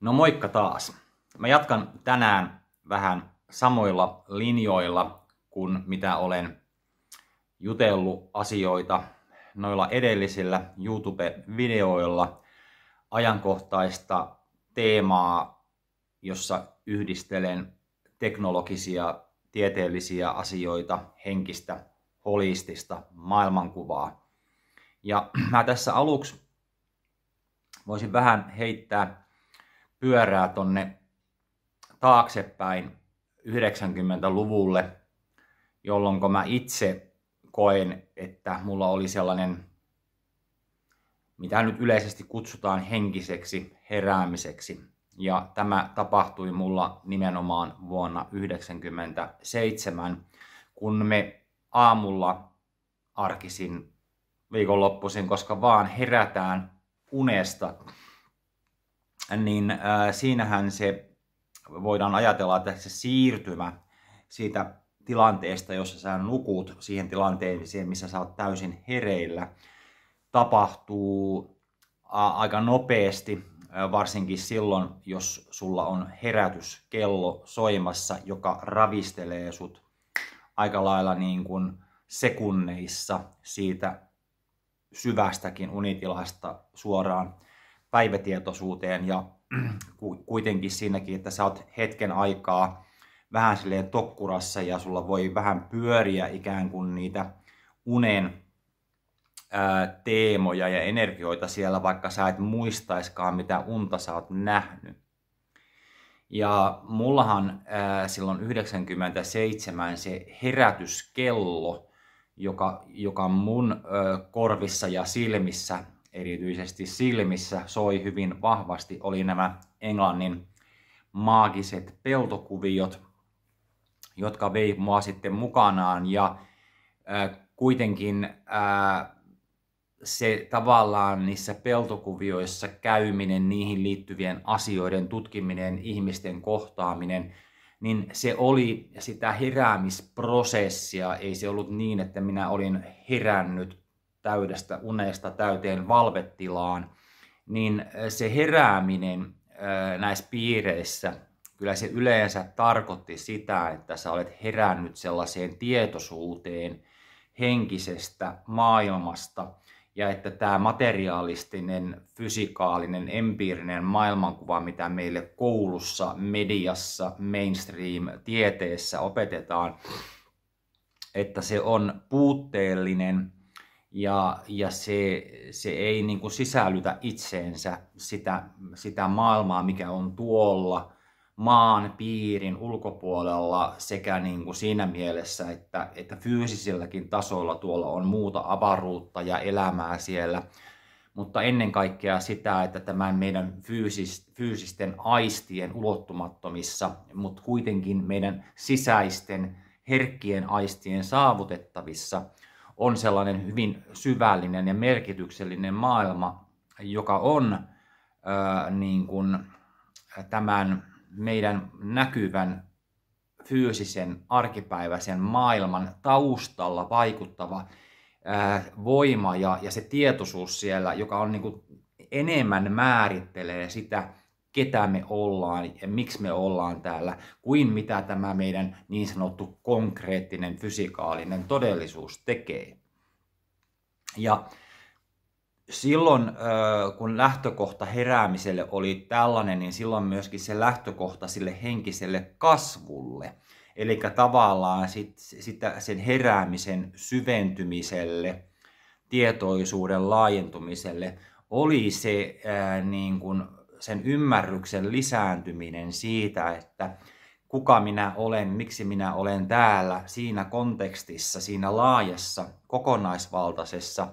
No moikka taas. Mä jatkan tänään vähän samoilla linjoilla kuin mitä olen jutellut asioita noilla edellisillä YouTube-videoilla ajankohtaista teemaa, jossa yhdistelen teknologisia, tieteellisiä asioita, henkistä, holistista maailmankuvaa. Ja mä tässä aluksi voisin vähän heittää pyörää tonne taaksepäin 90-luvulle, jolloin mä itse koen, että mulla oli sellainen, mitä nyt yleisesti kutsutaan henkiseksi heräämiseksi. Ja tämä tapahtui mulla nimenomaan vuonna 1997, kun me aamulla arkisin viikonloppuisin, koska vaan herätään unesta niin äh, siinähän se voidaan ajatella, että se siirtymä siitä tilanteesta, jossa sä nukut siihen tilanteeseen, missä sä oot täysin hereillä, tapahtuu aika nopeasti, varsinkin silloin, jos sulla on herätyskello soimassa, joka ravistelee sut aika lailla niin kuin sekunneissa siitä syvästäkin unitilasta suoraan päivätietoisuuteen ja kuitenkin siinäkin, että sä oot hetken aikaa vähän silleen tokkurassa ja sulla voi vähän pyöriä ikään kuin niitä unen teemoja ja energioita siellä, vaikka sä et muistaiskaan, mitä unta sä oot nähnyt. Ja mullahan ää, silloin 97 se herätyskello, joka, joka mun ää, korvissa ja silmissä erityisesti silmissä soi hyvin vahvasti, oli nämä Englannin maagiset peltokuviot, jotka vei mua sitten mukanaan ja äh, kuitenkin äh, se tavallaan niissä peltokuvioissa käyminen, niihin liittyvien asioiden tutkiminen, ihmisten kohtaaminen, niin se oli sitä heräämisprosessia. Ei se ollut niin, että minä olin herännyt täydestä unesta täyteen valvetilaan, niin se herääminen näissä piireissä, kyllä se yleensä tarkoitti sitä, että sä olet herännyt sellaiseen tietoisuuteen henkisestä maailmasta ja että tämä materiaalistinen, fysikaalinen, empiirinen maailmankuva, mitä meille koulussa, mediassa, mainstream-tieteessä opetetaan, että se on puutteellinen – ja, ja se, se ei niin kuin sisällytä itseensä sitä, sitä maailmaa, mikä on tuolla maan piirin ulkopuolella sekä niin kuin siinä mielessä, että, että fyysisilläkin tasolla tuolla on muuta avaruutta ja elämää siellä, mutta ennen kaikkea sitä, että tämän meidän fyysis, fyysisten aistien ulottumattomissa, mutta kuitenkin meidän sisäisten herkkien aistien saavutettavissa – on sellainen hyvin syvällinen ja merkityksellinen maailma, joka on niin kuin tämän meidän näkyvän fyysisen arkipäiväisen maailman taustalla vaikuttava ää, voima ja, ja se tietoisuus siellä, joka on niin kuin, enemmän määrittelee sitä ketä me ollaan ja miksi me ollaan täällä, kuin mitä tämä meidän niin sanottu konkreettinen fysikaalinen todellisuus tekee. Ja silloin, kun lähtökohta heräämiselle oli tällainen, niin silloin myöskin se lähtökohta sille henkiselle kasvulle, eli tavallaan sit, sitä, sen heräämisen syventymiselle, tietoisuuden laajentumiselle, oli se ää, niin kuin sen ymmärryksen lisääntyminen siitä, että kuka minä olen, miksi minä olen täällä, siinä kontekstissa, siinä laajassa, kokonaisvaltaisessa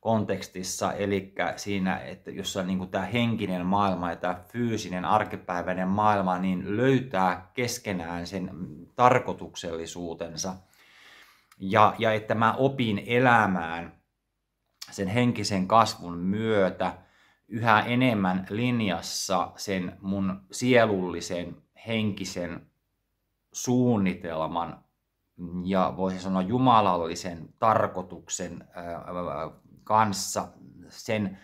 kontekstissa, eli siinä, että jossa niin tämä henkinen maailma ja tämä fyysinen arkipäiväinen maailma, niin löytää keskenään sen tarkoituksellisuutensa. Ja, ja että mä opin elämään sen henkisen kasvun myötä – yhä enemmän linjassa sen mun sielullisen, henkisen suunnitelman ja voisi sanoa jumalallisen tarkoituksen äh, äh, kanssa sen,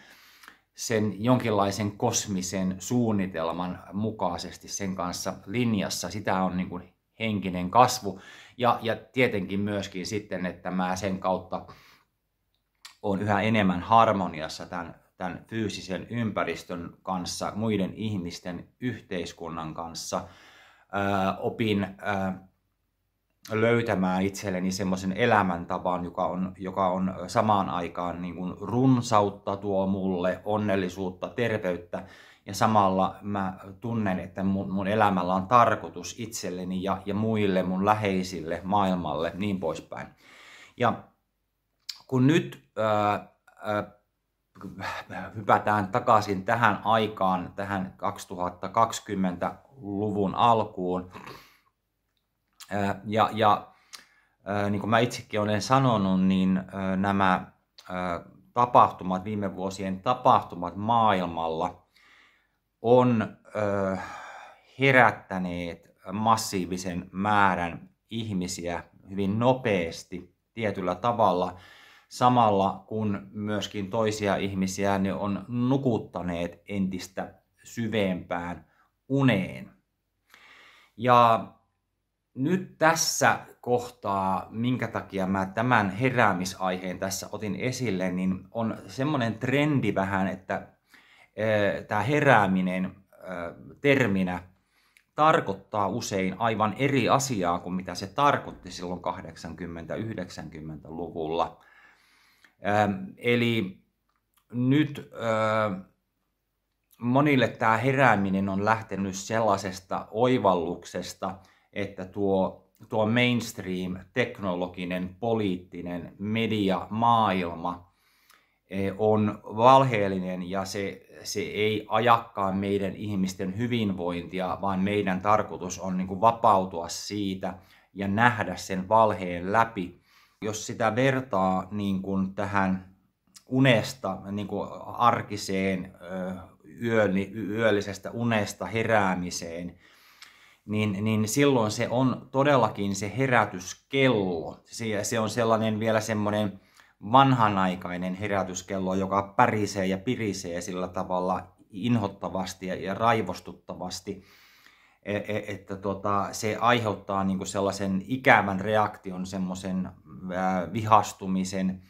sen jonkinlaisen kosmisen suunnitelman mukaisesti sen kanssa linjassa. Sitä on niin kuin henkinen kasvu ja, ja tietenkin myöskin sitten, että mä sen kautta on yhä enemmän harmoniassa tämän tämän fyysisen ympäristön kanssa, muiden ihmisten, yhteiskunnan kanssa. Ö, opin ö, löytämään itselleni semmoisen elämäntavan, joka on, joka on samaan aikaan niin kuin runsautta tuo mulle, onnellisuutta, terveyttä ja samalla mä tunnen, että mun, mun elämällä on tarkoitus itselleni ja, ja muille, mun läheisille, maailmalle, niin poispäin. Ja kun nyt ää, ää, niin, hypätään takaisin tähän aikaan, tähän 2020-luvun alkuun. Ja, ja niin kuin mä itsekin olen sanonut, niin nämä tapahtumat, viime vuosien tapahtumat maailmalla on herättäneet massiivisen määrän ihmisiä hyvin nopeasti tietyllä tavalla – samalla kun myöskin toisia ihmisiä ne on nukuttaneet entistä syvempään uneen. Ja nyt tässä kohtaa, minkä takia mä tämän heräämisaiheen tässä otin esille, niin on semmoinen trendi vähän, että tämä herääminen terminä tarkoittaa usein aivan eri asiaa kuin mitä se tarkoitti silloin 80-90-luvulla. Ähm, eli nyt äh, monille tämä herääminen on lähtenyt sellaisesta oivalluksesta, että tuo, tuo mainstream, teknologinen, poliittinen media, maailma e, on valheellinen ja se, se ei ajakaan meidän ihmisten hyvinvointia, vaan meidän tarkoitus on niin vapautua siitä ja nähdä sen valheen läpi jos sitä vertaa niin kuin tähän unesta, niin kuin arkiseen yöllisestä unesta heräämiseen, niin, niin silloin se on todellakin se herätyskello. Se, se on sellainen vielä semmoinen vanhanaikainen herätyskello, joka pärisee ja pirisee sillä tavalla inhottavasti ja, ja raivostuttavasti E, e, että tuota, se aiheuttaa niin kuin sellaisen ikävän reaktion, semmoisen vihastumisen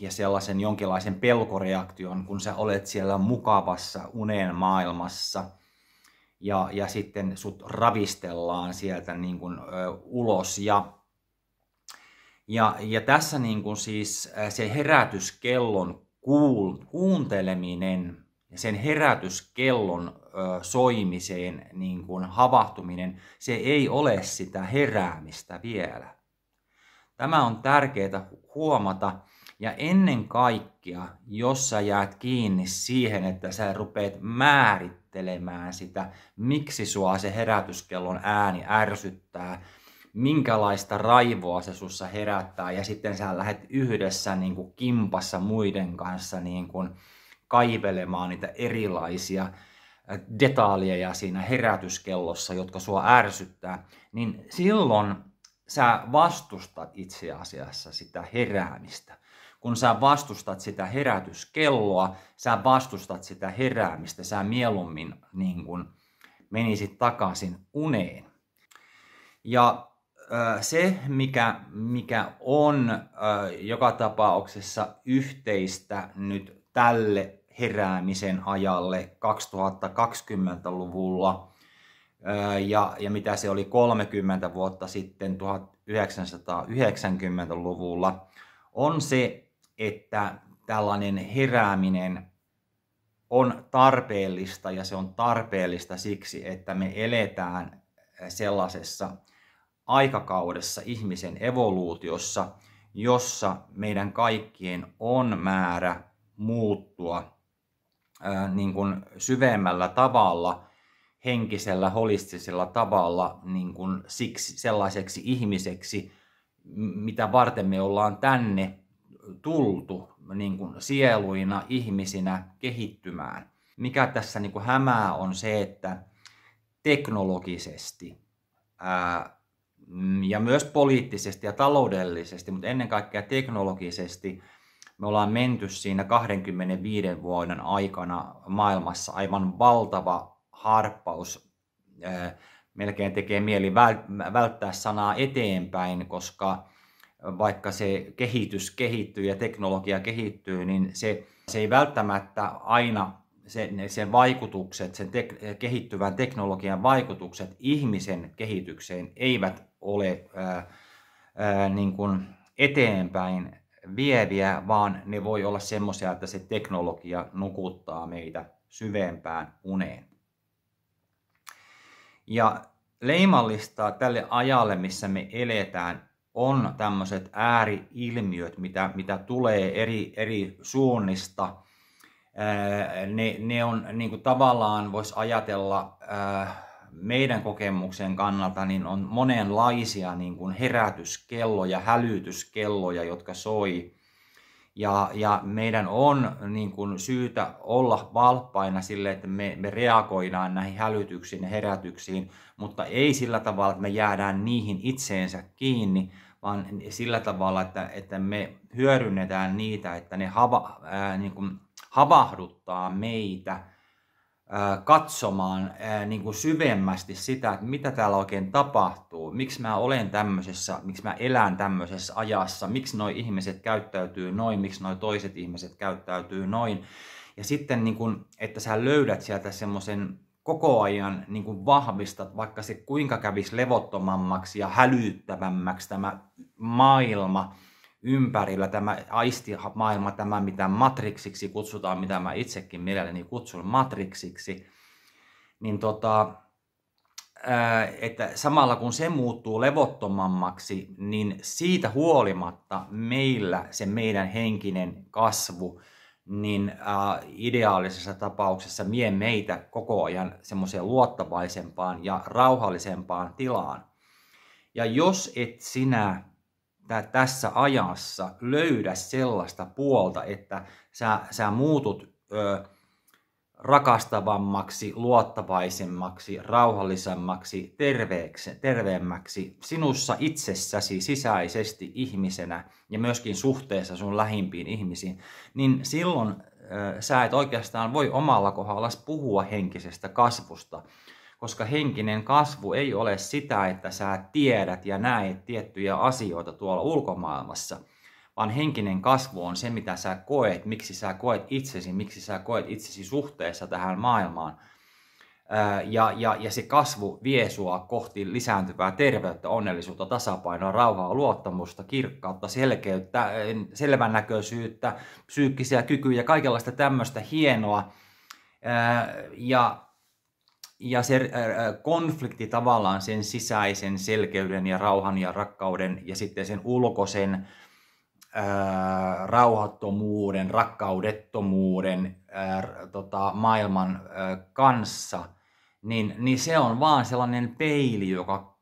ja sellaisen jonkinlaisen pelkoreaktion, kun sä olet siellä mukavassa unen maailmassa ja, ja sitten sut ravistellaan sieltä niin kuin, ulos ja ja, ja tässä niin kuin siis se herätyskellon kuul, kuunteleminen ja sen herätyskellon soimiseen niin kuin havahtuminen, se ei ole sitä heräämistä vielä. Tämä on tärkeää huomata ja ennen kaikkea, jos sä jäät kiinni siihen, että sä rupeat määrittelemään sitä, miksi sua se herätyskellon ääni ärsyttää, minkälaista raivoa se sussa herättää ja sitten sä lähdet yhdessä niin kuin kimpassa muiden kanssa niin kuin kaivelemaan niitä erilaisia detaljeja siinä herätyskellossa, jotka sua ärsyttää, niin silloin sä vastustat itse asiassa sitä heräämistä. Kun sä vastustat sitä herätyskelloa, sä vastustat sitä heräämistä, sä mieluummin niin kun menisit takaisin uneen. Ja se, mikä, mikä on joka tapauksessa yhteistä nyt tälle heräämisen ajalle 2020-luvulla ja, ja mitä se oli 30 vuotta sitten 1990-luvulla, on se, että tällainen herääminen on tarpeellista ja se on tarpeellista siksi, että me eletään sellaisessa aikakaudessa ihmisen evoluutiossa, jossa meidän kaikkien on määrä muuttua niin kuin syvemmällä tavalla, henkisellä, holistisella tavalla niin kuin siksi, sellaiseksi ihmiseksi, mitä varten me ollaan tänne tultu niin kuin sieluina, ihmisinä kehittymään. Mikä tässä niin kuin hämää on se, että teknologisesti ää, ja myös poliittisesti ja taloudellisesti, mutta ennen kaikkea teknologisesti – me ollaan menty siinä 25 vuoden aikana maailmassa aivan valtava harppaus. Eh, melkein tekee mieli välttää sanaa eteenpäin, koska vaikka se kehitys kehittyy ja teknologia kehittyy, niin se, se ei välttämättä aina sen, sen vaikutukset, sen tek, kehittyvän teknologian vaikutukset ihmisen kehitykseen eivät ole ää, eh, ää, eh, niin kuin eteenpäin vieviä, vaan ne voi olla semmoisia, että se teknologia nukuttaa meitä syvempään uneen. Ja leimallista tälle ajalle, missä me eletään, on tämmöiset ääriilmiöt, mitä, mitä tulee eri, eri suunnista. Ne, ne on niin kuin tavallaan, voisi ajatella, äh, meidän kokemuksen kannalta niin on monenlaisia niin kuin herätyskelloja, hälytyskelloja, jotka soi. Ja, ja meidän on niin kuin syytä olla valppaina sille, että me, me reagoidaan näihin hälytyksiin ja herätyksiin, mutta ei sillä tavalla, että me jäädään niihin itseensä kiinni, vaan sillä tavalla, että, että me hyödynnetään niitä, että ne hava, ää, niin kuin havahduttaa meitä – katsomaan niin kuin syvemmästi sitä, että mitä täällä oikein tapahtuu, miksi mä olen tämmöisessä, miksi mä elän tämmöisessä ajassa, miksi noi ihmiset käyttäytyy noin, miksi noi toiset ihmiset käyttäytyy noin. Ja sitten, niin kuin, että sä löydät sieltä semmoisen koko ajan niin kuin vahvistat, vaikka se kuinka kävisi levottomammaksi ja hälyttävämmäksi tämä maailma, ympärillä, tämä aistimaailma, tämä mitä matriksiksi kutsutaan, mitä mä itsekin mielelläni kutsun matriksiksi, niin tota, että samalla kun se muuttuu levottomammaksi, niin siitä huolimatta meillä se meidän henkinen kasvu, niin äh, ideaalisessa tapauksessa mie meitä koko ajan semmoiseen luottavaisempaan ja rauhallisempaan tilaan. Ja jos et sinä tässä ajassa löydä sellaista puolta, että sä, sä muutut ö, rakastavammaksi, luottavaisemmaksi, rauhallisemmaksi, terveeksi, terveemmäksi sinussa itsessäsi sisäisesti ihmisenä ja myöskin suhteessa sun lähimpiin ihmisiin, niin silloin ö, sä et oikeastaan voi omalla kohdallasi puhua henkisestä kasvusta koska henkinen kasvu ei ole sitä, että sä tiedät ja näet tiettyjä asioita tuolla ulkomaailmassa, vaan henkinen kasvu on se, mitä sä koet, miksi sä koet itsesi, miksi sä koet itsesi suhteessa tähän maailmaan. Ja, ja, ja se kasvu vie sua kohti lisääntyvää terveyttä, onnellisuutta, tasapainoa, rauhaa, luottamusta, kirkkautta, selkeyttä, selvännäköisyyttä, psyykkisiä kykyjä, kaikenlaista tämmöistä hienoa. Ja ja se äh, äh, konflikti tavallaan sen sisäisen selkeyden ja rauhan ja rakkauden ja sitten sen ulkoisen äh, rauhattomuuden, rakkaudettomuuden ää, tota, maailman kanssa, niin, niin se on vaan sellainen peili, joka,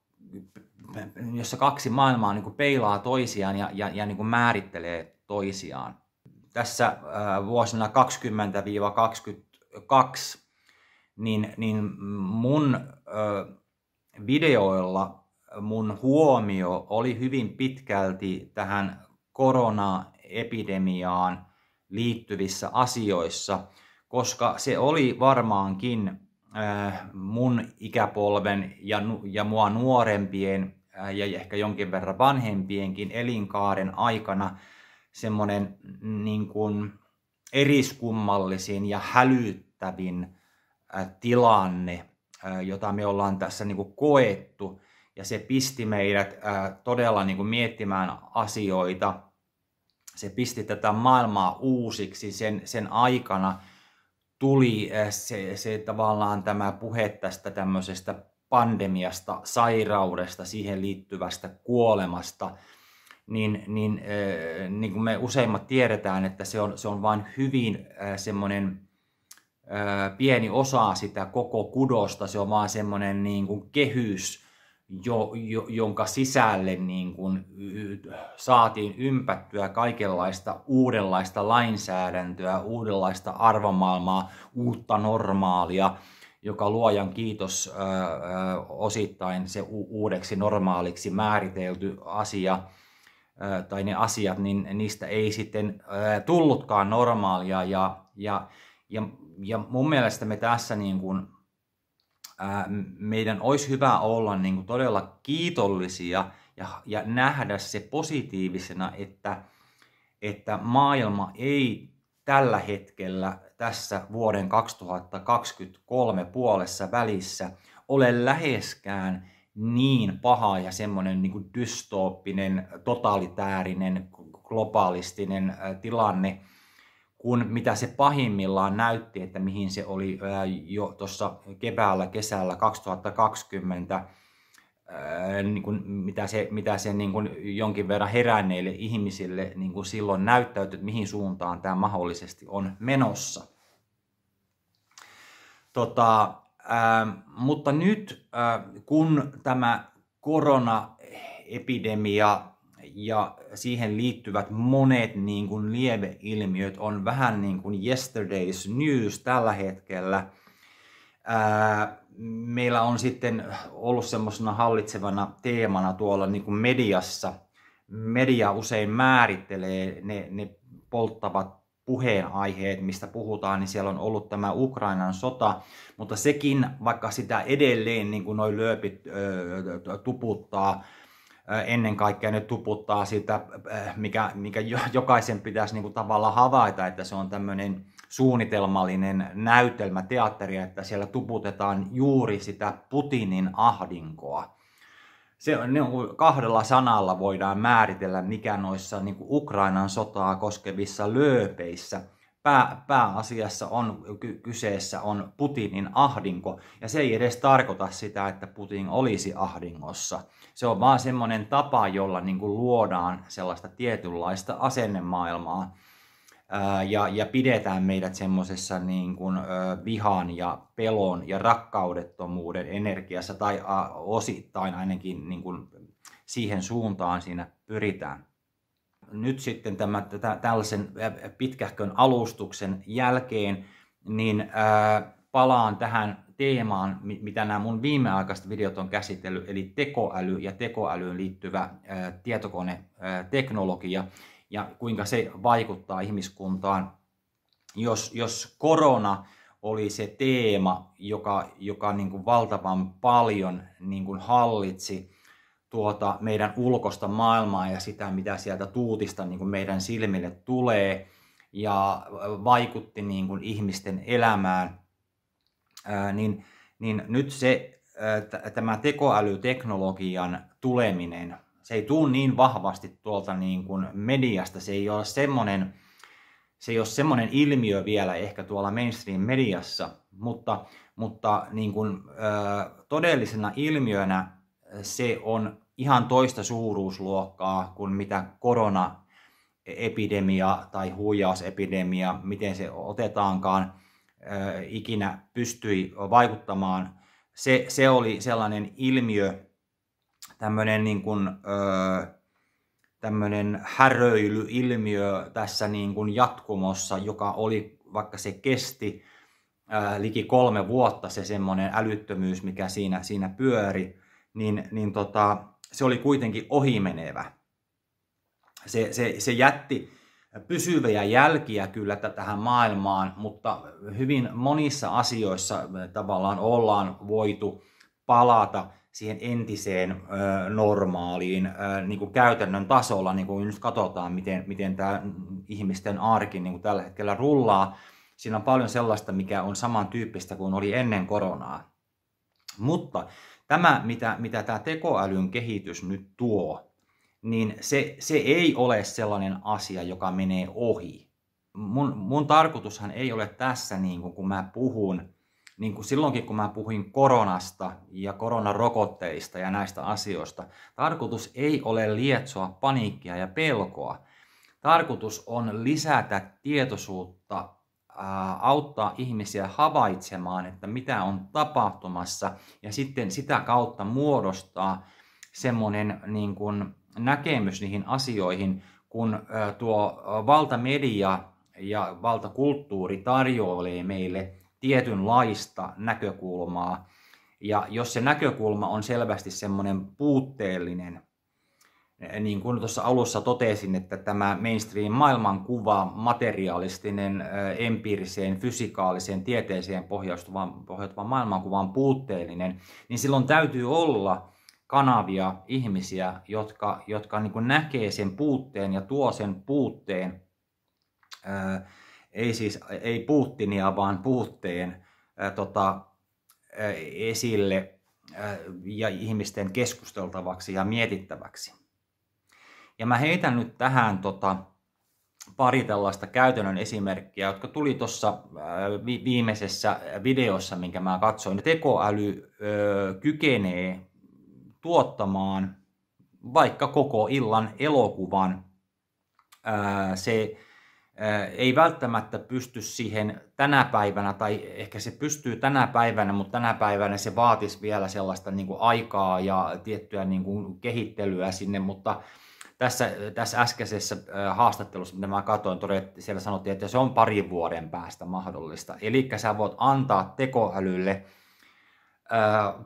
jossa kaksi maailmaa niin kuin peilaa toisiaan ja, ja, ja niin kuin määrittelee toisiaan. Tässä ää, vuosina 20-22 niin, niin mun ö, videoilla mun huomio oli hyvin pitkälti tähän koronaepidemiaan liittyvissä asioissa, koska se oli varmaankin ö, mun ikäpolven ja, ja mua nuorempien ja ehkä jonkin verran vanhempienkin elinkaaren aikana semmoinen mm, niin kuin eriskummallisin ja hälyttävin tilanne, jota me ollaan tässä niin kuin koettu. Ja se pisti meidät todella niin kuin miettimään asioita. Se pisti tätä maailmaa uusiksi sen, sen aikana. Tuli se, se tavallaan tämä puhe tästä tämmöisestä pandemiasta, sairaudesta, siihen liittyvästä kuolemasta, niin, niin, niin kuin me useimmat tiedetään, että se on, se on vain hyvin semmoinen pieni osa sitä koko kudosta, se on vaan semmoinen niin kuin kehys, jo, jo, jonka sisälle niin kuin saatiin ympättyä kaikenlaista uudenlaista lainsäädäntöä, uudenlaista arvomaailmaa, uutta normaalia, joka luojan kiitos ö, ö, osittain se u, uudeksi normaaliksi määritelty asia ö, tai ne asiat, niin niistä ei sitten ö, tullutkaan normaalia ja, ja, ja ja mun mielestä me tässä niin kuin, ää, meidän olisi hyvä olla niin kuin todella kiitollisia ja, ja nähdä se positiivisena, että, että maailma ei tällä hetkellä tässä vuoden 2023 puolessa välissä ole läheskään niin paha ja semmoinen niin kuin dystooppinen, totalitäärinen, globaalistinen tilanne, kun mitä se pahimmillaan näytti, että mihin se oli jo tuossa keväällä, kesällä 2020, niin kuin mitä se, mitä se niin kuin jonkin verran heränneille ihmisille niin kuin silloin näyttäytyi, että mihin suuntaan tämä mahdollisesti on menossa. Tota, ää, mutta nyt, ää, kun tämä koronaepidemia ja siihen liittyvät monet niin kuin lieveilmiöt on vähän niin kuin yesterday's news tällä hetkellä. Ää, meillä on sitten ollut semmoisena hallitsevana teemana tuolla niin kuin mediassa. Media usein määrittelee ne, ne polttavat puheenaiheet, mistä puhutaan, niin siellä on ollut tämä Ukrainan sota, mutta sekin, vaikka sitä edelleen niin kuin noi lööpit ö, tuputtaa, ennen kaikkea ne tuputtaa sitä, mikä, mikä jokaisen pitäisi niin kuin tavallaan havaita, että se on tämmöinen suunnitelmallinen näytelmä teatteri, että siellä tuputetaan juuri sitä Putinin ahdinkoa. Se, niin kuin kahdella sanalla voidaan määritellä, mikä noissa niin kuin Ukrainan sotaa koskevissa lööpeissä – pää, pääasiassa on, kyseessä on Putinin ahdinko. Ja se ei edes tarkoita sitä, että Putin olisi ahdingossa. Se on vaan semmoinen tapa, jolla niin kuin luodaan sellaista tietynlaista asennemaailmaa ja, ja pidetään meidät semmoisessa niin kuin, vihan ja pelon ja rakkaudettomuuden energiassa tai osittain ainakin niin kuin siihen suuntaan siinä pyritään nyt sitten tämän, tällaisen pitkähkön alustuksen jälkeen, niin palaan tähän teemaan, mitä nämä mun viimeaikaiset videot on käsitellyt, eli tekoäly ja tekoälyyn liittyvä tietokoneteknologia ja kuinka se vaikuttaa ihmiskuntaan. Jos, jos korona oli se teema, joka, joka niin kuin valtavan paljon niin kuin hallitsi tuota meidän ulkosta maailmaa ja sitä, mitä sieltä tuutista niin kuin meidän silmille tulee ja vaikutti niin kuin ihmisten elämään, ää, niin, niin nyt se, ää, tämä tekoälyteknologian tuleminen, se ei tule niin vahvasti tuolta niin kuin mediasta, se ei ole semmoinen, se ei ole semmoinen ilmiö vielä ehkä tuolla mainstream-mediassa, mutta, mutta niin kuin, ö, todellisena ilmiönä se on ihan toista suuruusluokkaa kuin mitä korona epidemia tai huijausepidemia, miten se otetaankaan, eh, ikinä pystyi vaikuttamaan. Se, se oli sellainen ilmiö, tämmöinen niin kuin, eh, tämmöinen häröilyilmiö tässä niin kuin jatkumossa, joka oli, vaikka se kesti eh, liki kolme vuotta, se semmoinen älyttömyys, mikä siinä, siinä pyöri, niin, niin tota, se oli kuitenkin ohimenevä. Se, se, se jätti pysyviä jälkiä kyllä tähän maailmaan, mutta hyvin monissa asioissa äh, tavallaan ollaan voitu palata siihen entiseen ö, äh, normaaliin ö, äh, niin kuin käytännön tasolla, niin kuin nyt katsotaan, miten, miten tämä ihmisten arki niin kuin tällä hetkellä rullaa. Siinä on paljon sellaista, mikä on samantyyppistä kuin oli ennen koronaa. Mutta tämä, mitä, mitä tämä tekoälyn kehitys nyt tuo, niin se, se ei ole sellainen asia, joka menee ohi. Mun, mun tarkoitushan ei ole tässä, niin kuin, kun mä puhun, niin kuin silloinkin kun mä puhuin koronasta ja koronarokotteista ja näistä asioista, tarkoitus ei ole lietsoa paniikkia ja pelkoa. Tarkoitus on lisätä tietoisuutta auttaa ihmisiä havaitsemaan, että mitä on tapahtumassa ja sitten sitä kautta muodostaa semmoinen niin kuin näkemys niihin asioihin, kun tuo valtamedia ja valtakulttuuri tarjoilee meille tietynlaista näkökulmaa. Ja jos se näkökulma on selvästi semmoinen puutteellinen, Eh, niin kuin tuossa alussa totesin, että tämä mainstream maailmankuva, materialistinen, eh, empiiriseen, fysikaaliseen, tieteeseen pohjautuvan, pohjautuvan maailmankuva on puutteellinen, niin silloin täytyy olla kanavia, ihmisiä, jotka, jotka niin kuin näkee sen puutteen ja tuo sen puutteen, eh, ei siis ei puuttinia, vaan puutteen ää, tota, ää, esille ja ihmisten keskusteltavaksi ja mietittäväksi. Ja mä heitän nyt tähän tota, pari tällaista käytännön esimerkkiä, jotka tuli tuossa äh, viimeisessä videossa, minkä mä katsoin. Tekoäly ö, kykenee tuottamaan vaikka koko illan elokuvan. Ö, se ei välttämättä pysty siihen tänä päivänä, tai ehkä se pystyy tänä päivänä, mutta tänä päivänä se vaatisi vielä sellaista niin kuin aikaa ja tiettyä niin kuin kehittelyä sinne, mutta tässä, tässä äskeisessä haastattelussa, mitä mä katsoin, todettiin, siellä sanottiin, että se on parin vuoden päästä mahdollista. Eli sä voit antaa tekoälylle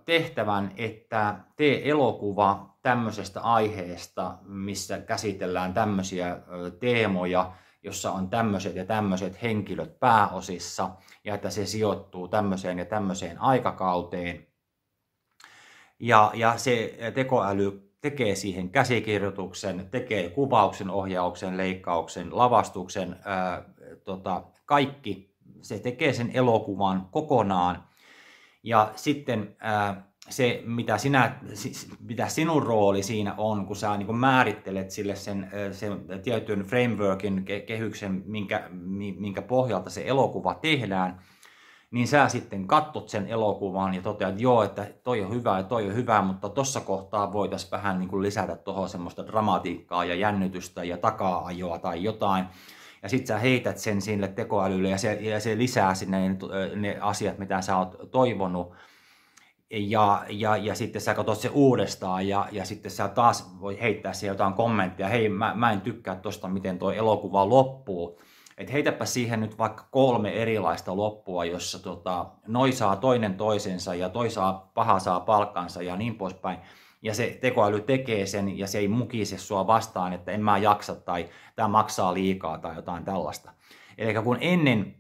tehtävän, että tee elokuva tämmöisestä aiheesta, missä käsitellään tämmöisiä teemoja, jossa on tämmöiset ja tämmöiset henkilöt pääosissa, ja että se sijoittuu tämmöiseen ja tämmöiseen aikakauteen. Ja, ja se tekoäly tekee siihen käsikirjoituksen, tekee kuvauksen, ohjauksen, leikkauksen, lavastuksen, ää, tota, kaikki. Se tekee sen elokuvan kokonaan. Ja sitten ää, se, mitä, sinä, mitä sinun rooli siinä on, kun sä niin määrittelet sille sen, sen tietyn frameworkin, kehyksen, minkä, minkä pohjalta se elokuva tehdään – niin sä sitten katsot sen elokuvan ja toteat, että joo, että toi on hyvä ja toi on hyvä, mutta tuossa kohtaa voitaisiin vähän niin kuin lisätä tuohon semmoista dramatiikkaa ja jännitystä ja taka-ajoa tai jotain. Ja sit sä heität sen sille tekoälylle ja se, ja se lisää sinne ne, ne asiat, mitä sä oot toivonut ja, ja, ja sitten sä katsot se uudestaan ja, ja sitten sä taas voi heittää siihen jotain kommenttia, hei mä, mä en tykkää tosta, miten tuo elokuva loppuu että heitäpä siihen nyt vaikka kolme erilaista loppua, jossa tota, noi saa toinen toisensa ja toi saa paha saa palkkansa ja niin poispäin. Ja se tekoäly tekee sen ja se ei mukise sua vastaan, että en mä jaksa tai tämä maksaa liikaa tai jotain tällaista. Eli kun ennen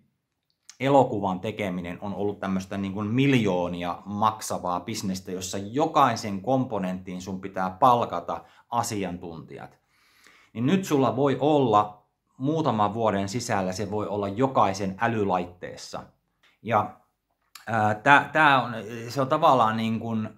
elokuvan tekeminen on ollut tämmöistä niin kuin miljoonia maksavaa bisnestä, jossa jokaisen komponenttiin sun pitää palkata asiantuntijat. Niin nyt sulla voi olla muutaman vuoden sisällä se voi olla jokaisen älylaitteessa. Ja tämä on, se on tavallaan niin kuin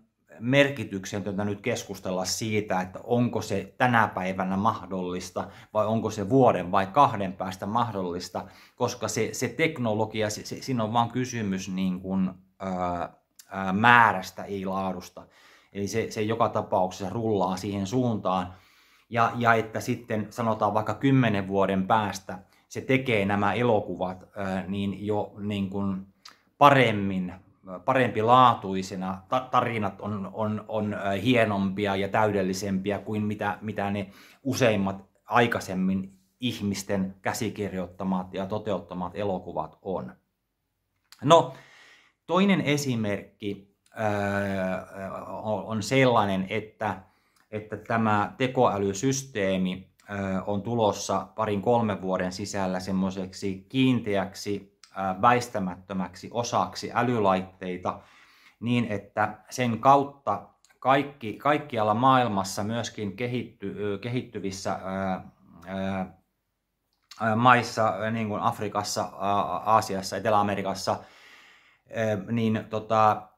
merkityksetöntä nyt keskustella siitä, että onko se tänä päivänä mahdollista vai onko se vuoden vai kahden päästä mahdollista, koska se, se teknologia, se, se, siinä on vain kysymys niin kuin, ää, määrästä, ei laadusta. Eli se, se joka tapauksessa rullaa siihen suuntaan, ja, ja että sitten sanotaan vaikka kymmenen vuoden päästä se tekee nämä elokuvat niin jo niin kuin paremmin, parempi laatuisena, tarinat on, on, on hienompia ja täydellisempiä kuin mitä, mitä ne useimmat aikaisemmin ihmisten käsikirjoittamat ja toteuttamat elokuvat on. No, toinen esimerkki on sellainen, että että tämä tekoälysysteemi on tulossa parin kolmen vuoden sisällä semmoiseksi kiinteäksi väistämättömäksi osaksi älylaitteita niin, että sen kautta kaikki, kaikkialla maailmassa myöskin kehitty, kehittyvissä maissa, niin kuin Afrikassa, Aasiassa, Etelä-Amerikassa, niin tota,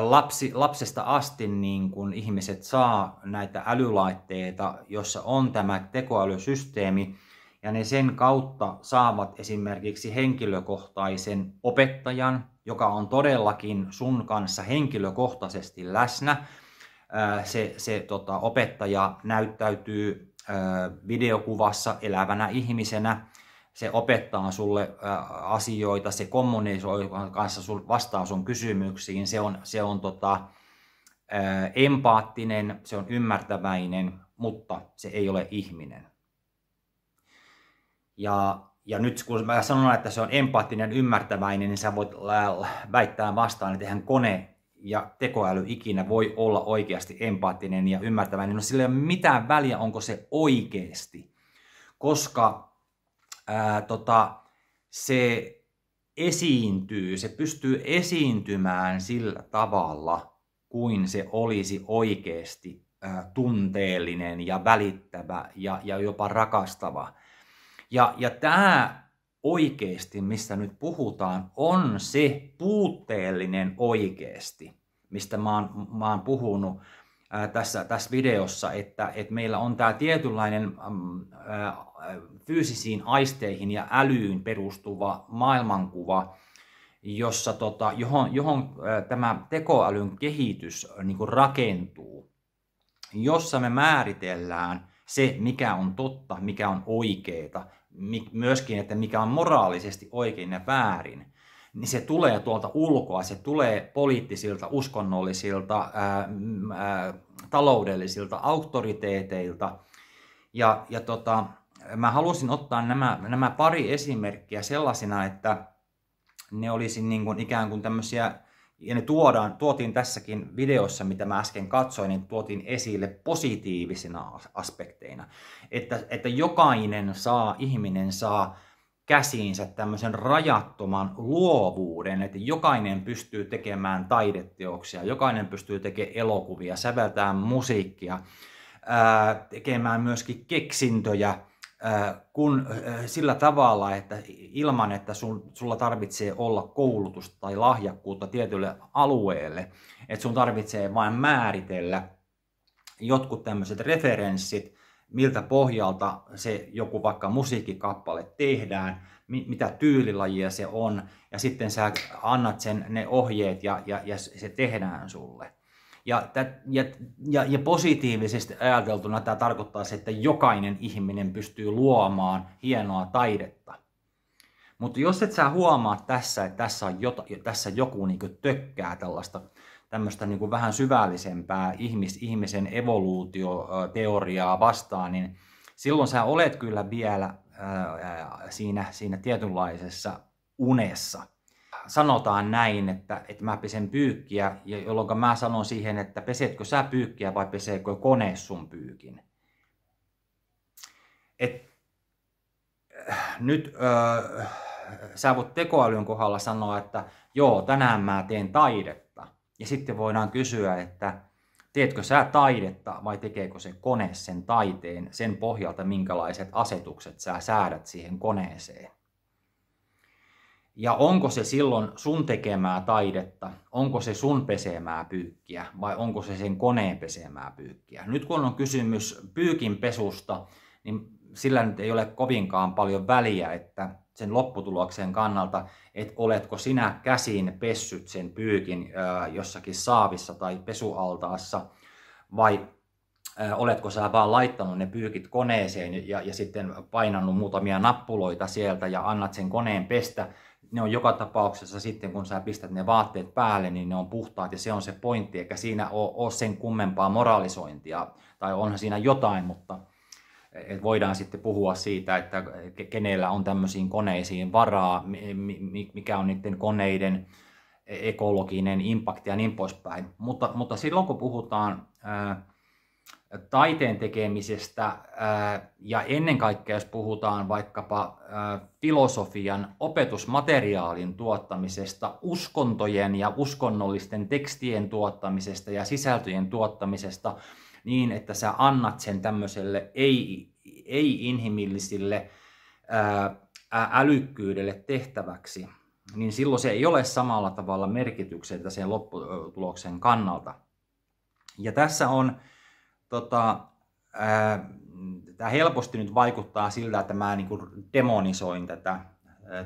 lapsi, lapsesta asti niin kun ihmiset saa näitä älylaitteita, jossa on tämä tekoälysysteemi, ja ne sen kautta saavat esimerkiksi henkilökohtaisen opettajan, joka on todellakin sun kanssa henkilökohtaisesti läsnä. Se, se tota, opettaja näyttäytyy videokuvassa elävänä ihmisenä, se opettaa sulle äh, asioita, se kommunisoi kanssa sun, vastaa sun kysymyksiin, se on, se on tota, äh, empaattinen, se on ymmärtäväinen, mutta se ei ole ihminen. Ja, ja nyt kun mä sanon, että se on empaattinen, ymmärtäväinen, niin sä voit väittää vastaan, että eihän kone ja tekoäly ikinä voi olla oikeasti empaattinen ja ymmärtäväinen. No sillä ei ole mitään väliä, onko se oikeasti, koska ää, tota, se esiintyy, se pystyy esiintymään sillä tavalla, kuin se olisi oikeasti ää, tunteellinen ja välittävä ja, ja jopa rakastava. Ja, ja tämä oikeasti, mistä nyt puhutaan, on se puutteellinen oikeasti, mistä mä oon, mä oon puhunut tässä, tässä videossa, että, että meillä on tämä tietynlainen fyysisiin aisteihin ja älyyn perustuva maailmankuva, jossa, tota, johon, johon tämä tekoälyn kehitys niin kuin rakentuu, jossa me määritellään se, mikä on totta, mikä on oikeeta, myöskin, että mikä on moraalisesti oikein ja väärin niin se tulee tuolta ulkoa, se tulee poliittisilta, uskonnollisilta, ää, mm, ää, taloudellisilta auktoriteeteilta. Ja, ja tota, mä halusin ottaa nämä, nämä pari esimerkkiä sellaisina, että ne olisi niin kuin ikään kuin tämmöisiä, ja ne tuodaan, tuotiin tässäkin videossa, mitä mä äsken katsoin, niin tuotiin esille positiivisina aspekteina. Että, että jokainen saa, ihminen saa käsiinsä tämmöisen rajattoman luovuuden, että jokainen pystyy tekemään taideteoksia, jokainen pystyy tekemään elokuvia, säveltämään musiikkia, tekemään myöskin keksintöjä kun, sillä tavalla, että ilman, että sun, sulla tarvitsee olla koulutusta tai lahjakkuutta tietylle alueelle, että sun tarvitsee vain määritellä jotkut tämmöiset referenssit, miltä pohjalta se joku vaikka musiikkikappale tehdään, mitä tyylilajia se on, ja sitten sä annat sen ne ohjeet ja, ja, ja se tehdään sulle. Ja, ja, ja, ja positiivisesti ajateltuna tämä tarkoittaa se, että jokainen ihminen pystyy luomaan hienoa taidetta. Mutta jos et sä huomaa tässä, että tässä, on jota, tässä joku niin tökkää tällaista tämmöistä niin kuin vähän syvällisempää ihmis, ihmisen evoluutioteoriaa vastaan, niin silloin sä olet kyllä vielä ää, siinä, siinä tietynlaisessa unessa. Sanotaan näin, että, että mä pesen pyykkiä, jolloin mä sanon siihen, että pesetkö sä pyykkiä vai peseekö kone sun pyykin. Et, äh, nyt öö, sä voit tekoälyn kohdalla sanoa, että joo, tänään mä teen taidetta ja sitten voidaan kysyä, että teetkö sä taidetta vai tekeekö se kone sen taiteen sen pohjalta, minkälaiset asetukset sä säädät siihen koneeseen. Ja onko se silloin sun tekemää taidetta, onko se sun pesemää pyykkiä vai onko se sen koneen pesemää pyykkiä. Nyt kun on kysymys pyykin pesusta, niin sillä nyt ei ole kovinkaan paljon väliä, että sen lopputuloksen kannalta, että oletko sinä käsin pessyt sen pyykin jossakin saavissa tai pesualtaassa, vai oletko sä vaan laittanut ne pyykit koneeseen ja, ja sitten painannut muutamia nappuloita sieltä ja annat sen koneen pestä, ne on joka tapauksessa sitten, kun sä pistät ne vaatteet päälle, niin ne on puhtaat ja se on se pointti, eikä siinä ole, ole sen kummempaa moralisointia, tai onhan siinä jotain, mutta että voidaan sitten puhua siitä, että kenellä on tämmöisiin koneisiin varaa, mikä on niiden koneiden e-, ekologinen impakti ja niin poispäin. Mutta, mutta silloin kun puhutaan ää, taiteen tekemisestä ää, ja ennen kaikkea jos puhutaan vaikkapa ää, filosofian opetusmateriaalin tuottamisesta, uskontojen ja uskonnollisten tekstien tuottamisesta ja sisältöjen tuottamisesta, niin, että sä annat sen tämmöiselle ei, ei-inhimillisille ää, älykkyydelle tehtäväksi, niin silloin se ei ole samalla tavalla merkityksellistä sen lopputuloksen kannalta. Ja tässä on tota, ää, tämä helposti nyt vaikuttaa siltä, että mä niin demonisoin tätä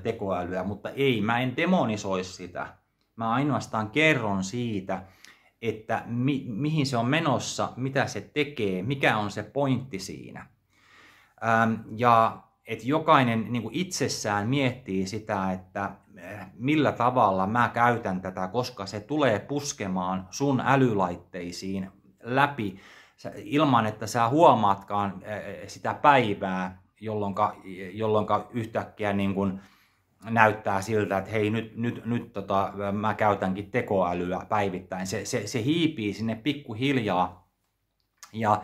tekoälyä, mutta ei, mä en demonisoi sitä. Mä ainoastaan kerron siitä, että mi, mihin se on menossa, mitä se tekee, mikä on se pointti siinä. Ähm, ja että jokainen niin kuin itsessään miettii sitä, että äh, millä tavalla mä käytän tätä, koska se tulee puskemaan sun älylaitteisiin läpi ilman, että sä huomaatkaan äh, sitä päivää, jolloin, jolloin yhtäkkiä niin kuin, näyttää siltä, että hei nyt, nyt, nyt tota, mä käytänkin tekoälyä päivittäin. Se, se, se hiipii sinne pikkuhiljaa ja,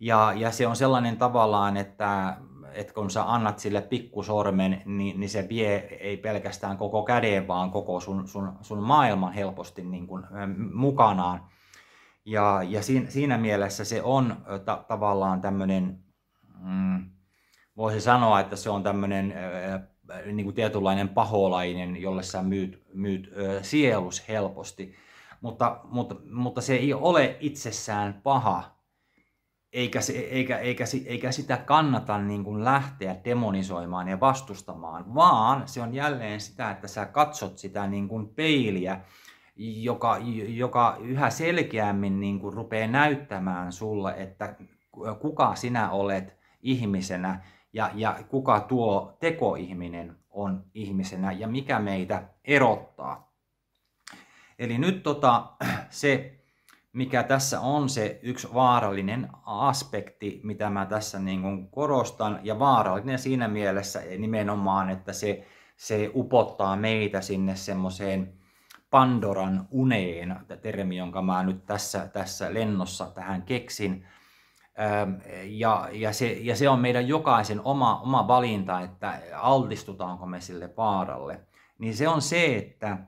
ja, ja se on sellainen tavallaan, että, että kun sä annat sille pikkusormen, niin, niin se vie ei pelkästään koko käden, vaan koko sun, sun, sun maailman helposti niin kuin, mukanaan. Ja, ja siinä, siinä mielessä se on ta, tavallaan tämmöinen, mm, voisi sanoa, että se on tämmöinen niin kuin tietynlainen paholainen, jolle sä myyt, myyt ö, sielus helposti. Mutta, mutta, mutta se ei ole itsessään paha, eikä, se, eikä, eikä, eikä sitä kannata niin kuin lähteä demonisoimaan ja vastustamaan, vaan se on jälleen sitä, että sä katsot sitä niin kuin peiliä, joka, joka yhä selkeämmin niin kuin rupeaa näyttämään sulle, että kuka sinä olet ihmisenä ja, ja kuka tuo tekoihminen on ihmisenä ja mikä meitä erottaa. Eli nyt tota, se, mikä tässä on se yksi vaarallinen aspekti, mitä mä tässä niin kuin korostan, ja vaarallinen siinä mielessä nimenomaan, että se, se upottaa meitä sinne semmoiseen Pandoran uneen, termi, jonka mä nyt tässä, tässä lennossa tähän keksin, Ähm, ja, ja, se, ja se on meidän jokaisen oma, oma valinta, että altistutaanko me sille vaaralle. Niin se on se, että,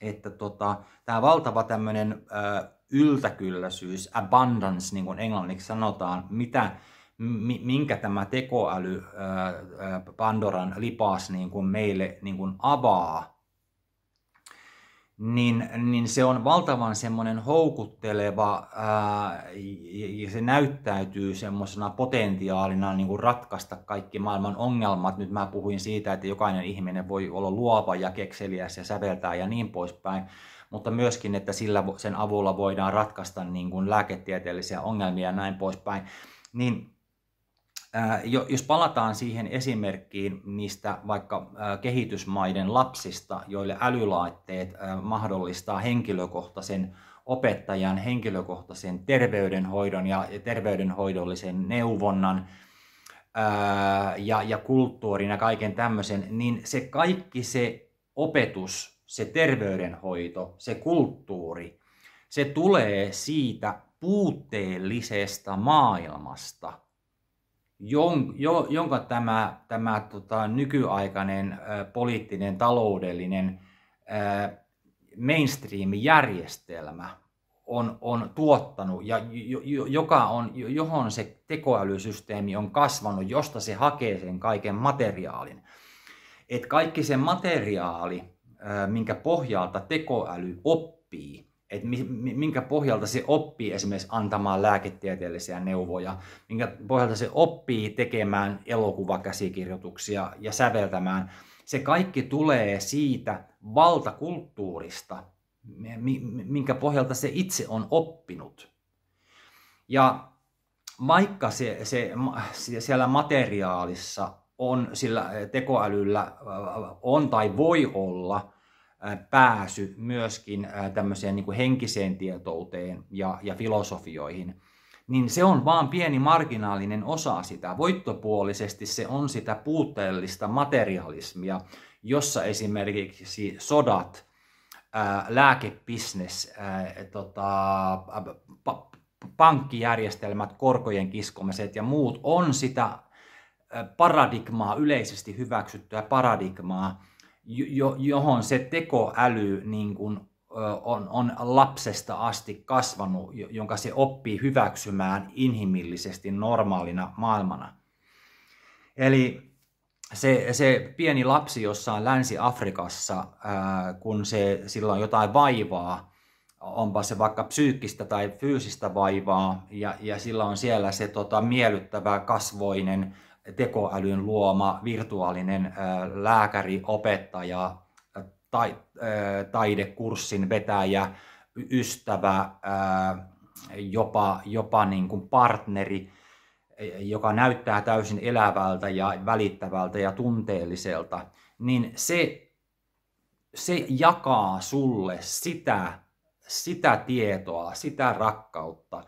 että tota, tämä valtava tämmöinen yltäkylläisyys, abundance, niin kuin englanniksi sanotaan, mitä, minkä tämä tekoäly Pandoran lipas niin kuin meille niin kuin avaa, niin, niin se on valtavan semmoinen houkutteleva ää, ja se näyttäytyy semmoisena potentiaalina niin kuin ratkaista kaikki maailman ongelmat. Nyt mä puhuin siitä, että jokainen ihminen voi olla luova ja kekseliäs ja säveltää ja niin poispäin, mutta myöskin, että sillä sen avulla voidaan ratkaista niin kuin lääketieteellisiä ongelmia ja näin poispäin. Niin Äh, jos palataan siihen esimerkkiin niistä vaikka äh, kehitysmaiden lapsista, joille älylaitteet äh, mahdollistaa henkilökohtaisen opettajan henkilökohtaisen terveydenhoidon ja terveydenhoidollisen neuvonnan ja, ja kulttuurin ja kaiken tämmöisen, niin se kaikki se opetus, se terveydenhoito, se kulttuuri, se tulee siitä puutteellisesta maailmasta – jon, jo, jonka tämä, tämä tota, nykyaikainen poliittinen, taloudellinen ö, mainstream-järjestelmä on, on tuottanut ja joka on, johon se tekoälysysteemi on kasvanut, josta se hakee sen kaiken materiaalin. Et kaikki se materiaali, minkä pohjalta tekoäly oppii, että minkä pohjalta se oppii esimerkiksi antamaan lääketieteellisiä neuvoja, minkä pohjalta se oppii tekemään elokuvakäsikirjoituksia ja säveltämään. Se kaikki tulee siitä valtakulttuurista, minkä pohjalta se itse on oppinut. Ja vaikka se, se, siellä materiaalissa on, sillä tekoälyllä on tai voi olla – Äh, pääsy myöskin äh, tämmöiseen niin kuin henkiseen tietouteen ja, ja filosofioihin, niin se on vaan pieni marginaalinen osa sitä. Voittopuolisesti se on sitä puutteellista materialismia, jossa esimerkiksi sodat, äh, lääkebisnes, tota, pankkijärjestelmät, korkojen kiskomiset ja muut on sitä paradigmaa, yleisesti hyväksyttyä paradigmaa, johon se tekoäly niin kuin on, on lapsesta asti kasvanut, jonka se oppii hyväksymään inhimillisesti normaalina maailmana. Eli se, se pieni lapsi jossain Länsi-Afrikassa, kun se sillä on jotain vaivaa, onpa se vaikka psyykkistä tai fyysistä vaivaa, ja, ja sillä on siellä se tota, miellyttävä kasvoinen tekoälyn luoma virtuaalinen lääkäri, opettaja, tai, taidekurssin vetäjä, ystävä, jopa, jopa niin kuin partneri, e, joka näyttää täysin elävältä ja välittävältä ja tunteelliselta, niin se, se jakaa sulle sitä, sitä tietoa, sitä rakkautta,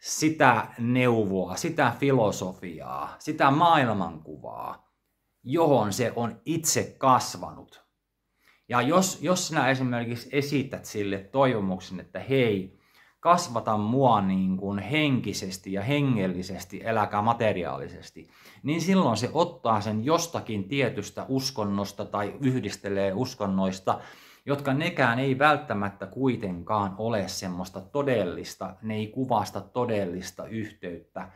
sitä neuvoa, sitä filosofiaa, sitä maailmankuvaa, johon se on itse kasvanut. Ja jos, jos sinä esimerkiksi esität sille toivomuksen, että hei, kasvata mua niin kuin henkisesti ja hengellisesti, eläkä materiaalisesti, niin silloin se ottaa sen jostakin tietystä uskonnosta tai yhdistelee uskonnoista – jotka nekään ei välttämättä kuitenkaan ole semmoista todellista, ne ei kuvasta todellista yhteyttä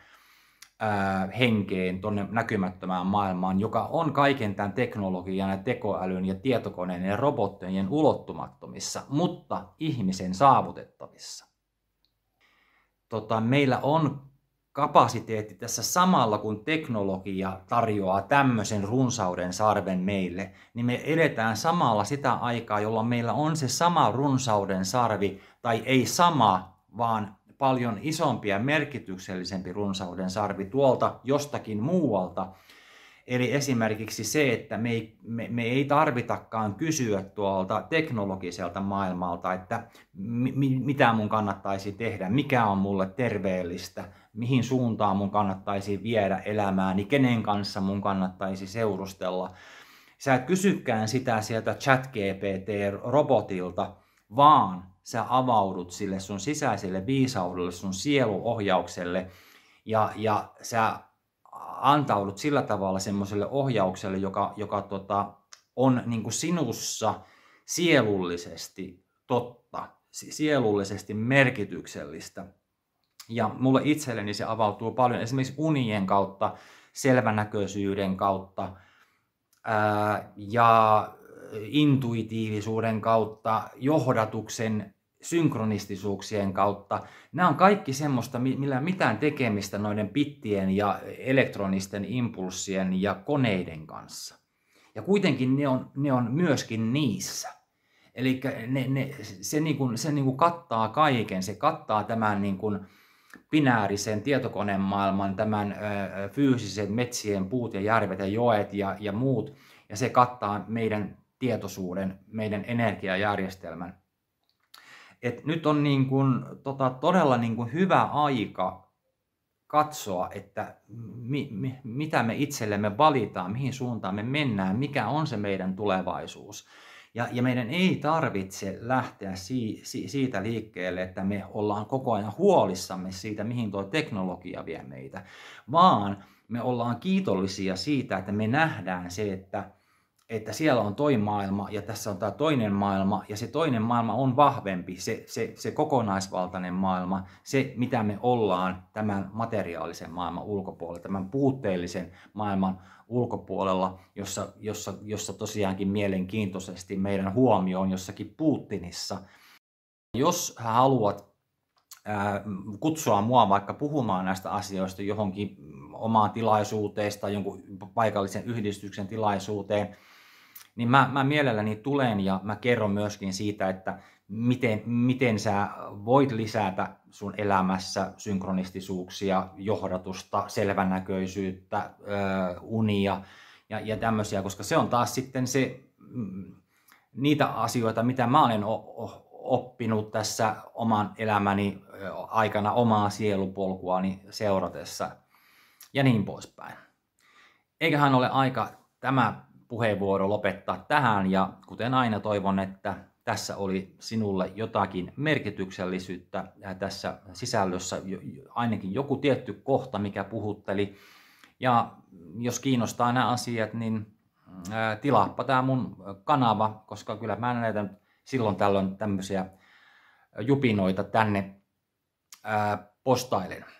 ää, henkeen tuonne näkymättömään maailmaan, joka on kaiken tämän teknologian ja tekoälyn ja tietokoneen ja robottien ulottumattomissa, mutta ihmisen saavutettavissa. Tota, meillä on kapasiteetti tässä samalla, kun teknologia tarjoaa tämmöisen runsauden sarven meille, niin me eletään samalla sitä aikaa, jolla meillä on se sama runsauden sarvi, tai ei sama, vaan paljon isompi ja merkityksellisempi runsauden sarvi tuolta jostakin muualta, Eli esimerkiksi se, että me ei, me, me ei tarvitakaan kysyä tuolta teknologiselta maailmalta, että mi, mitä mun kannattaisi tehdä, mikä on mulle terveellistä, mihin suuntaan mun kannattaisi viedä elämääni, kenen kanssa mun kannattaisi seurustella. Sä et kysykään sitä sieltä chat-GPT-robotilta, vaan sä avaudut sille sun sisäiselle viisaudelle, sun sieluohjaukselle ja, ja sä antaudut sillä tavalla semmoiselle ohjaukselle, joka, joka tota, on niin kuin sinussa sielullisesti totta, sielullisesti merkityksellistä. Ja mulle itselleni se avautuu paljon esimerkiksi unien kautta, selvänäköisyyden kautta ää, ja intuitiivisuuden kautta, johdatuksen synkronistisuuksien kautta. Nämä on kaikki semmoista, millä mitään tekemistä noiden pittien ja elektronisten impulssien ja koneiden kanssa. Ja kuitenkin ne on, ne on myöskin niissä. Eli ne, ne, se, niin kuin, se niin kuin kattaa kaiken, se kattaa tämän niin kuin binäärisen tietokonemaailman, tämän ö, fyysisen metsien, puut ja järvet ja joet ja, ja muut, ja se kattaa meidän tietoisuuden, meidän energiajärjestelmän. Et nyt on niin kun, tota, todella niin kun hyvä aika katsoa, että mi, mi, mitä me itsellemme valitaan, mihin suuntaan me mennään, mikä on se meidän tulevaisuus. Ja, ja meidän ei tarvitse lähteä si, si, siitä liikkeelle, että me ollaan koko ajan huolissamme siitä, mihin tuo teknologia vie meitä, vaan me ollaan kiitollisia siitä, että me nähdään se, että että siellä on toi maailma ja tässä on tämä toinen maailma ja se toinen maailma on vahvempi, se, se, se kokonaisvaltainen maailma, se mitä me ollaan tämän materiaalisen maailman ulkopuolella, tämän puutteellisen maailman ulkopuolella, jossa, jossa, jossa tosiaankin mielenkiintoisesti meidän huomio on jossakin Putinissa. Jos haluat kutsua mua vaikka puhumaan näistä asioista johonkin omaan tilaisuuteesta, jonkun paikallisen yhdistyksen tilaisuuteen, niin mä, mä mielelläni tulen ja mä kerron myöskin siitä, että miten, miten sä voit lisätä sun elämässä synkronistisuuksia, johdatusta, selvänäköisyyttä, unia ja, ja tämmöisiä, koska se on taas sitten se, mm, niitä asioita, mitä mä olen oppinut tässä oman elämäni aikana omaa sielupolkuani seuratessa ja niin poispäin. Eiköhän ole aika tämä puheenvuoro lopettaa tähän ja kuten aina toivon, että tässä oli sinulle jotakin merkityksellisyyttä äh, tässä sisällössä, ainakin joku tietty kohta, mikä puhutteli. Ja jos kiinnostaa nämä asiat, niin äh, tilaappa tämä mun kanava, koska kyllä mä näitä silloin tällöin tämmöisiä äh, jupinoita tänne postailen.